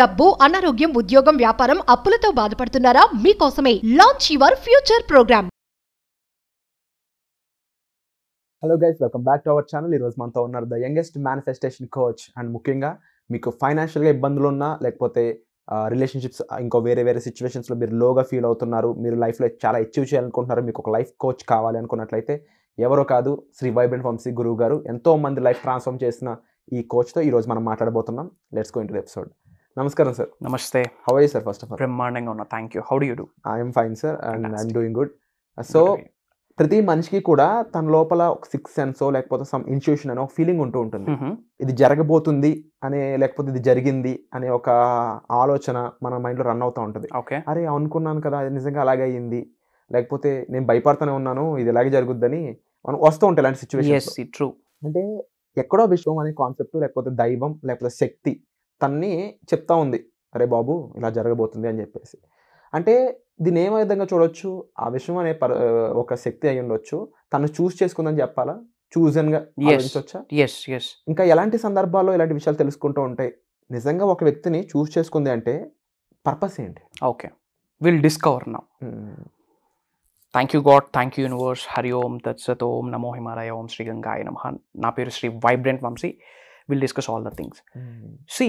డబ్బు అనారోగ్యం ఉద్యోగం వ్యాపారం అప్పులతో బాధపడుతున్నారా మీకోసమే launch your future programme hello guys welcome back to our channel ఈరోజు మనతో ఉన్నారు the youngest manifestation coach and ముఖ్యంగా మీకు ఫైనాన్షియల్గా ఇబ్బందులు ఉన్నా లేకపోతే రిలేషన్షిప్స్ ఇంకో వేరే వేరే సిచ్యువేషన్స్లో మీరు లోగా ఫీల్ అవుతున్నారు మీరు లైఫ్లో చాలా అచీవ్ చేయాలనుకుంటున్నారు మీకు ఒక లైఫ్ కోచ్ కావాలి అనుకున్నట్లయితే ఎవరో కాదు శ్రీ వైబ్రెంట్ వంశీ గురువు గారు ఎంతో మంది లైఫ్ ట్రాన్స్ఫార్మ్ చేసిన ఈ కోచ్తో ఈరోజు మనం మాట్లాడబోతున్నాం లెట్స్ గో ఇంటర్ ఎపిసోడ్ నమస్కారం సార్ నమస్తే how I sir first of all బ్రహ్మాండంగా ఉన్నా thank you how do you do I'm fine sir and I'm doing good so ప్రతి మనిషికి కూడా తన లోపల ఒక సిక్స్ సెన్సో లేకపోతే సమ్ ఇన్స్టిట్యూషన్ అనే ఒక ఫీలింగ్ ఉంటూ ఉంటుంది ఇది జరగబోతుంది అనే లేకపోతే ఇది జరిగింది అనే ఒక ఆలోచన మన మైండ్లో రన్ అవుతూ ఉంటుంది ఓకే అరే అనుకున్నాను కదా అది నిజంగా అలాగే అయ్యింది లేకపోతే నేను భయపడుతూనే ఉన్నాను ఇది ఇలాగే జరుగుద్దని మనం వస్తూ ఉంటాయి ఇలాంటి సిచ్యువేషన్ అంటే ఎక్కడో విశ్వం అనే కాన్సెప్ట్ లేకపోతే దైవం లేకపోతే శక్తి తన్ని చెప్తా ఉంది అరే బాబు ఇలా జరగబోతుంది అని చెప్పేసి అంటే దీన్ని ఏ విధంగా చూడొచ్చు ఆ విషయం అనే ఒక శక్తి అయి ఉండొచ్చు తను చూస్ చేసుకుందని చెప్పాలా చూజన్ గా ఎస్ ఇంకా ఎలాంటి సందర్భాల్లో ఇలాంటి విషయాలు తెలుసుకుంటూ ఉంటాయి నిజంగా ఒక వ్యక్తిని చూస్ చేసుకుంది అంటే పర్పస్ ఏంటి ఓకే విల్ డిస్కవర్ నా thank you God thank you universe Hari Om తత్సత్ ఓం నమో హిమాలయ ఓం శ్రీ గంగాయ నమ నా పేరు Shri vibrant Vamshi will discuss all the things సి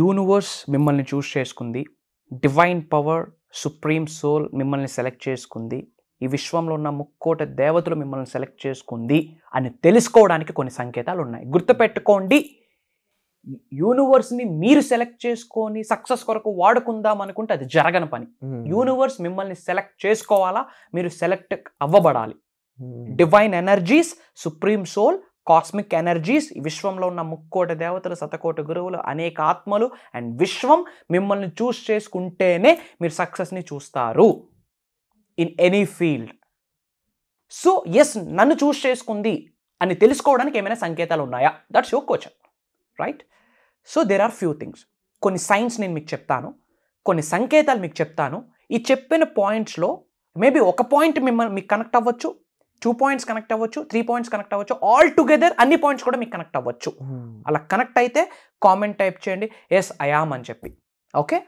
యూనివర్స్ మిమ్మల్ని చూస్ చేసుకుంది డివైన్ పవర్ సుప్రీం సోల్ మిమ్మల్ని సెలెక్ట్ చేసుకుంది ఈ విశ్వంలో ఉన్న ముక్కోట దేవతలు మిమ్మల్ని సెలెక్ట్ చేసుకుంది అని తెలుసుకోవడానికి కొన్ని సంకేతాలు ఉన్నాయి గుర్తుపెట్టుకోండి యూనివర్స్ని మీరు సెలెక్ట్ చేసుకొని సక్సెస్ కొరకు వాడుకుందాం అనుకుంటే అది జరగని పని యూనివర్స్ hmm. మిమ్మల్ని సెలెక్ట్ చేసుకోవాలా మీరు సెలెక్ట్ అవ్వబడాలి divine energies supreme soul cosmic energies విశ్వంలో ఉన్న ముక్కోటి దేవతలు శతకోటి గురువులు అనేక ఆత్మలు అండ్ విశ్వం మిమ్మల్ని చూస్ చేసుకుంటేనే మీరు సక్సెస్ని చూస్తారు in any field so yes నన్ను చూస్ చేసుకుంది అని తెలుసుకోవడానికి ఏమైనా సంకేతాలు ఉన్నాయా that's your question right so there are few things కొన్ని సైన్స్ నేను మీకు చెప్తాను కొన్ని సంకేతాలు మీకు చెప్తాను ఈ చెప్పిన పాయింట్స్లో మేబీ ఒక పాయింట్ మిమ్మల్ని మీకు కనెక్ట్ అవ్వచ్చు టూ పాయింట్స్ కనెక్ట్ అవ్వచ్చు త్రీ పాయింట్స్ కనెక్ట్ అవ్వచ్చు ఆల్ టుగెదర్ అన్ని పాయింట్స్ కూడా మీకు కనెక్ట్ అవ్వచ్చు hmm. అలా కనెక్ట్ అయితే కామెంట్ టైప్ చేయండి ఎస్ ఐఆమ్ అని చెప్పి okay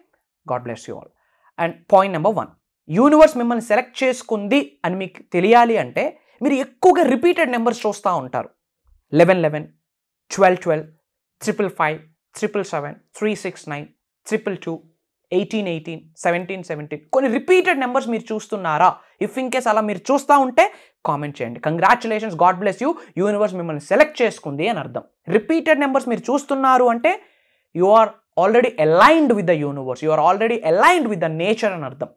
God bless you all and point number one universe మిమ్మల్ని సెలెక్ట్ చేసుకుంది అని మీకు తెలియాలి అంటే మీరు ఎక్కువగా రిపీటెడ్ నెంబర్స్ చూస్తూ ఉంటారు eleven eleven twelve twelve triple five triple seven three six nine triple two eighteen eighteen seventeen seventeen కొన్ని రిపీటెడ్ నెంబర్స్ మీరు చూస్తున్నారా ఇఫ్ ఇన్ కేస్ అలా మీరు చూస్తూ ఉంటే కామెంట్ చేయండి congratulations God bless you universe మిమ్మల్ని సెలెక్ట్ చేసుకుంది అని అర్థం రిపీటెడ్ నెంబర్స్ మీరు చూస్తున్నారు అంటే you are already aligned with the universe you are already aligned with the nature అని అర్థం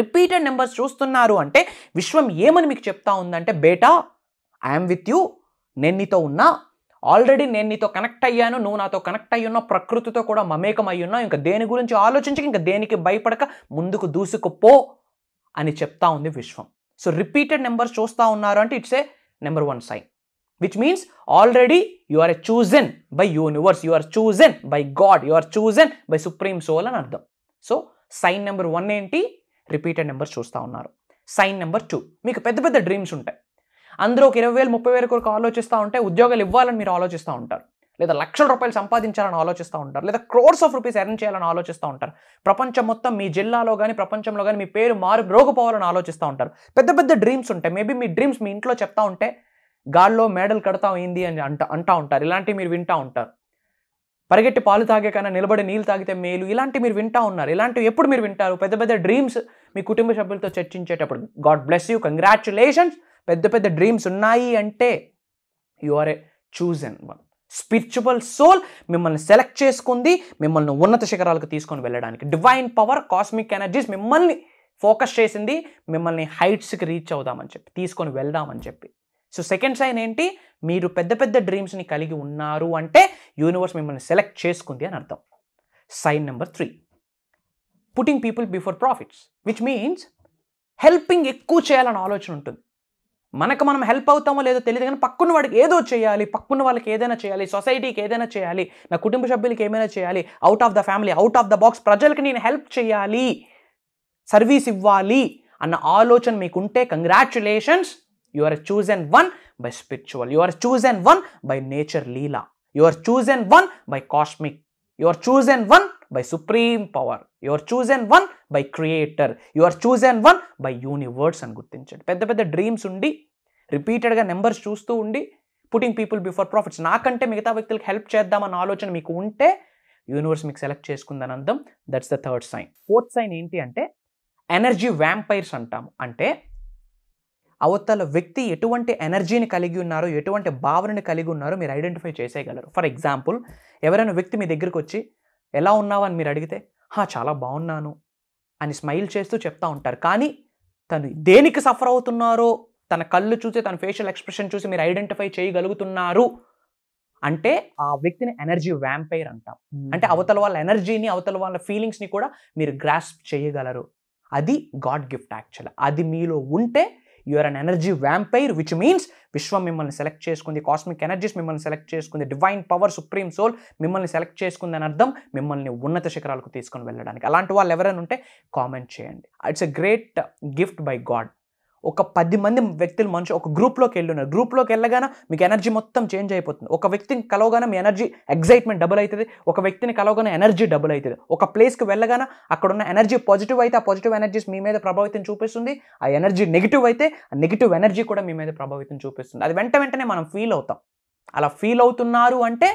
రిపీటెడ్ నెంబర్స్ చూస్తున్నారు అంటే విశ్వం ఏమని మీకు చెప్తా ఉందంటే బేటా ఐఎమ్ విత్ యూ నేను నీతో ఉన్నా ఆల్రెడీ నేను నీతో కనెక్ట్ అయ్యాను నువ్వు నాతో కనెక్ట్ అయ్యున్నా ప్రకృతితో కూడా మమేకం అయ్యున్నా ఇంకా దేని గురించి ఆలోచించి ఇంకా దేనికి భయపడక ముందుకు దూసుకుపో అని చెప్తా ఉంది విశ్వం సో రిపీటెడ్ నెంబర్స్ చూస్తూ ఉన్నారు అంటే it's a number one sign which means already you are a chosen by universe you are chosen by God you are chosen by supreme soul అని అర్థం సో సైన్ నెంబర్ వన్ ఏంటి repeated numbers చూస్తూ ఉన్నారు sign number two మీకు పెద్ద పెద్ద dreams ఉంటాయి అందరూ ఒక ఇరవై వేలు ముప్పై వేల కొరకు ఆలోచిస్తూ ఉంటే ఉద్యోగాలు ఇవ్వాలని మీరు ఆలోచిస్తూ ఉంటారు లేదా లక్షల రూపాయలు సంపాదించాలని ఆలోచిస్తూ ఉంటారు లేదా క్రోర్స్ ఆఫ్ రూపీస్ ఎర్న్ చేయాలని ఆలోచిస్తూ ఉంటారు ప్రపంచం మొత్తం మీ జిల్లాలో కానీ ప్రపంచంలో కానీ మీ పేరు మారు రోగపోవాలని ఆలోచిస్తూ ఉంటారు పెద్ద పెద్ద డ్రీమ్స్ ఉంటాయి మేబీ మీ డ్రీమ్స్ మీ ఇంట్లో చెప్తా ఉంటే గాల్లో మెడల్ కడతా ఏంది అని అంట అంటూ ఉంటారు ఇలాంటివి మీరు వింటూ ఉంటారు పరిగెట్టి పాలు తాగే కన్నా నిలబడి నీళ్ళు తాగితే మేలు ఇలాంటివి మీరు వింటూ ఉన్నారు ఇలాంటివి ఎప్పుడు మీరు వింటారు పెద్ద పెద్ద డ్రీమ్స్ మీ కుటుంబ సభ్యులతో చర్చించేటప్పుడు గాడ్ బ్లెస్ యూ కంగ్రాచులేషన్స్ పెద్ద పెద్ద డ్రీమ్స్ ఉన్నాయి అంటే you are a and one spiritual soul మిమ్మల్ని సెలెక్ట్ చేసుకుంది మిమ్మల్ని ఉన్నత శిఖరాలకు తీసుకొని వెళ్ళడానికి డివైన్ పవర్ కాస్మిక్ ఎనర్జీస్ మిమ్మల్ని ఫోకస్ చేసింది మిమ్మల్ని హైట్స్కి రీచ్ అవుదామని చెప్పి తీసుకొని వెళ్దామని చెప్పి సో సెకండ్ సైన్ ఏంటి మీరు పెద్ద పెద్ద డ్రీమ్స్ని కలిగి ఉన్నారు అంటే యూనివర్స్ మిమ్మల్ని సెలెక్ట్ చేసుకుంది అని అర్థం sign number three putting people before profits which means helping ఎక్కువ చేయాలని ఆలోచన ఉంటుంది మనకు మనం హెల్ప్ అవుతామో లేదో తెలియదు కానీ పక్కన వాడికి ఏదో చేయాలి పక్కన వాళ్ళకి ఏదైనా చేయాలి సొసైటీకి ఏదైనా చేయాలి నా కుటుంబ సభ్యులకి ఏమైనా చేయాలి out of the family out of the box ప్రజలకి నేను హెల్ప్ చేయాలి సర్వీస్ ఇవ్వాలి అన్న ఆలోచన మీకుంటే congratulations you are chosen one by spiritual you are chosen one by nature లీలా you are chosen one by cosmic you are chosen one by supreme power you are chosen one by creator you are chosen one by universe అని గుర్తించండి పెద్ద పెద్ద dreams ఉండి రిపీటెడ్గా numbers చూస్తూ ఉండి putting people before profits నాకంటే మిగతా వ్యక్తులకు హెల్ప్ చేద్దామన్న ఆలోచన మీకు ఉంటే యూనివర్స్ మీకు సెలెక్ట్ చేసుకుందని అర్థం that's the third sign fourth sign ఏంటి అంటే ఎనర్జీ వ్యాంపైర్స్ అంటాము అంటే అవతల వ్యక్తి ఎటువంటి ఎనర్జీని కలిగి ఉన్నారో ఎటువంటి భావనని కలిగి ఉన్నారో మీరు ఐడెంటిఫై చేసేయగలరు ఫర్ ఎగ్జాంపుల్ ఎవరైనా వ్యక్తి మీ దగ్గరికి వచ్చి ఎలా ఉన్నావు అని మీరు అడిగితే హా చాలా బాగున్నాను అని స్మైల్ చేస్తూ చెప్తా ఉంటారు కానీ తను దేనికి సఫర్ అవుతున్నారో తన కళ్ళు చూసి తన ఫేషియల్ ఎక్స్ప్రెషన్ చూసి మీరు ఐడెంటిఫై చేయగలుగుతున్నారు అంటే ఆ వ్యక్తిని ఎనర్జీ వ్యాంపైర్ అంటాం అంటే అవతల వాళ్ళ ఎనర్జీని అవతల వాళ్ళ ఫీలింగ్స్ని కూడా మీరు గ్రాస్ప్ చేయగలరు అది గాడ్ గిఫ్ట్ యాక్చువల్ అది మీలో ఉంటే you're an energy vampire which means విశ్వం మిమ్మల్ని సెలెక్ట్ చేసుకుంది కాస్మిక్ ఎనర్జీస్ మిమ్మల్ని సెలెక్ట్ చేసుకుంది డివైన్ పవర్ సుప్రీం సోల్ మిమ్మల్ని సెలెక్ట్ చేసుకుంది అని అర్థం మిమ్మల్ని ఉన్నత శిఖరాలకు తీసుకొని వెళ్ళడానికి అలాంటి వాళ్ళు ఎవరైనా ఉంటే కామెంట్ చేయండి it's a great gift by God ఒక పది మంది వ్యక్తులు మనుషు ఒక గ్రూప్లోకి ఉన్నారు గ్రూప్లోకి వెళ్ళగానే మీకు ఎనర్జీ మొత్తం చేంజ్ అయిపోతుంది ఒక వ్యక్తిని కలవగానే మీ ఎనర్జీ ఎగ్జైట్మెంట్ డబుల్ అవుతుంది ఒక వ్యక్తిని కలవగానే ఎనర్జీ డబుల్ అవుతుంది ఒక ప్లేస్కి వెళ్ళగానే అక్కడ ఉన్న ఎనర్జీ పాజిటివ్ అయితే ఆ పాజిటివ్ ఎనర్జీస్ మీ మీద ప్రభావితం చూపిస్తుంది ఆ ఎనర్జీ నెగిటివ్ అయితే ఆ నెగిటివ్ ఎనర్జీ కూడా మీ మీద ప్రభావితం చూపిస్తుంది అది వెంట వెంటనే మనం ఫీల్ అవుతాం అలా ఫీల్ అవుతున్నారు అంటే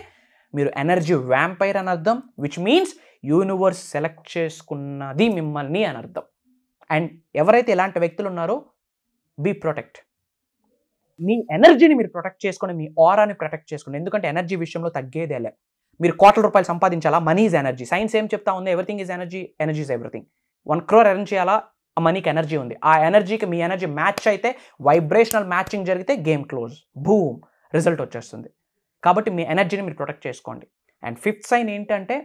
మీరు ఎనర్జీ వ్యాంపైర్ అని అర్థం విచ్ మీన్స్ యూనివర్స్ సెలెక్ట్ చేసుకున్నది మిమ్మల్ని అని అర్థం అండ్ ఎవరైతే ఇలాంటి వ్యక్తులు ఉన్నారో బీ ప్రొటెక్ట్ మీ ఎనర్జీని మీరు ప్రొటెక్ట్ చేసుకోండి మీ ఆరాని ప్రొటెక్ట్ చేసుకోండి ఎందుకంటే ఎనర్జీ విషయంలో తగ్గేదేలే మీరు కోట్ల రూపాయలు సంపాదించాలా మనీ ఈజ్ ఎనర్జీ సైన్స్ ఏం చెప్తా ఉంది everything is energy energy is everything one crore earn చేయాలా ఆ మనీకి ఎనర్జీ ఉంది ఆ ఎనర్జీకి మీ ఎనర్జీ మ్యాచ్ అయితే వైబ్రేషనల్ మ్యాచింగ్ జరిగితే గేమ్ క్లోజ్ భూమ్ రిజల్ట్ వచ్చేస్తుంది కాబట్టి మీ ఎనర్జీని మీరు ప్రొటెక్ట్ చేసుకోండి అండ్ ఫిఫ్త్ సైన్ ఏంటంటే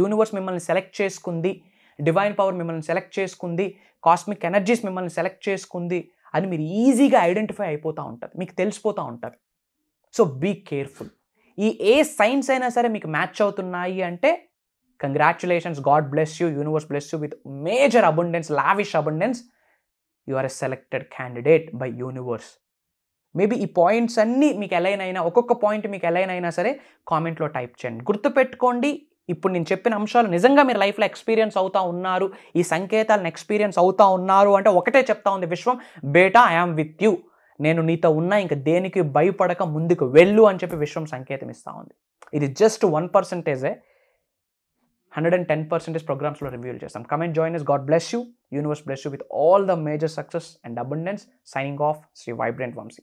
యూనివర్స్ మిమ్మల్ని సెలెక్ట్ చేసుకుంది డివైన్ పవర్ మిమ్మల్ని సెలెక్ట్ చేసుకుంది కాస్మిక్ ఎనర్జీస్ మిమ్మల్ని సెలెక్ట్ చేసుకుంది అని మీరు ఈజీగా ఐడెంటిఫై అయిపోతూ ఉంటారు మీకు తెలిసిపోతూ ఉంటారు సో బీ కేర్ఫుల్ ఈ ఏ సైన్స్ అయినా సరే మీకు మ్యాచ్ అవుతున్నాయి అంటే congratulations God bless you universe bless you with major abundance lavish abundance you are a selected candidate by universe maybe ఈ పాయింట్స్ అన్నీ మీకు ఎలైన్ అయినా ఒక్కొక్క పాయింట్ మీకు ఎలైన్ అయినా సరే కామెంట్లో టైప్ చేయండి గుర్తుపెట్టుకోండి ఇప్పుడు నేను చెప్పిన అంశాలు నిజంగా మీరు లైఫ్లో ఎక్స్పీరియన్స్ అవుతా ఉన్నారు ఈ సంకేతాలను ఎక్స్పీరియన్స్ అవుతా ఉన్నారు అంటే ఒకటే చెప్తా ఉంది విశ్వం బేటా ఐఆమ్ విత్ యూ నేను నీతో ఉన్నా ఇంకా దేనికి భయపడక ముందుకు వెళ్ళు అని చెప్పి విశ్వం సంకేతం ఇస్తూ ఉంది ఇది జస్ట్ వన్ పర్సెంటేజే హండ్రెడ్ అండ్ టెన్ పర్సెంటేజ్ ప్రోగ్రామ్స్లో రివ్యూల్ చేస్తాం comment join us God bless you universe bless you with all the major success and abundance signing off Shri vibrant Vamsi